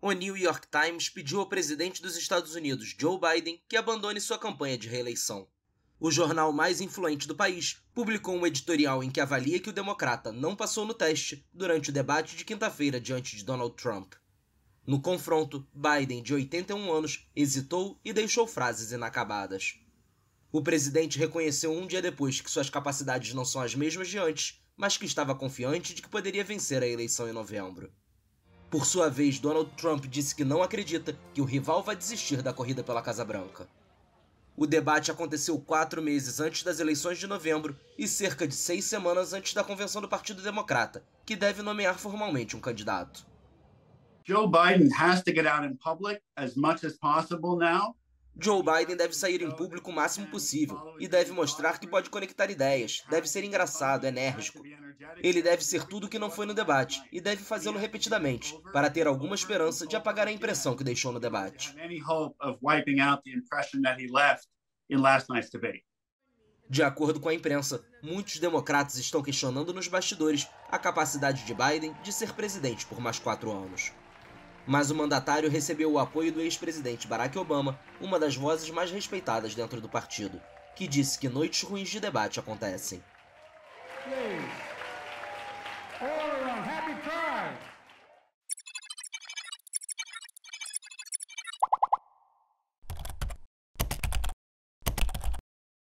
O New York Times pediu ao presidente dos Estados Unidos, Joe Biden, que abandone sua campanha de reeleição. O jornal mais influente do país publicou um editorial em que avalia que o democrata não passou no teste durante o debate de quinta-feira diante de Donald Trump. No confronto, Biden, de 81 anos, hesitou e deixou frases inacabadas. O presidente reconheceu um dia depois que suas capacidades não são as mesmas de antes, mas que estava confiante de que poderia vencer a eleição em novembro. Por sua vez, Donald Trump disse que não acredita que o rival vai desistir da corrida pela Casa Branca. O debate aconteceu quatro meses antes das eleições de novembro e cerca de seis semanas antes da convenção do Partido Democrata, que deve nomear formalmente um candidato. Joe Biden has to get out in public as much as possible now Joe Biden deve sair em público o máximo possível e deve mostrar que pode conectar ideias, deve ser engraçado, enérgico. Ele deve ser tudo o que não foi no debate e deve fazê-lo repetidamente para ter alguma esperança de apagar a impressão que deixou no debate. De acordo com a imprensa, muitos democratas estão questionando nos bastidores a capacidade de Biden de ser presidente por mais quatro anos. Mas o mandatário recebeu o apoio do ex-presidente Barack Obama, uma das vozes mais respeitadas dentro do partido, que disse que noites ruins de debate acontecem. Please.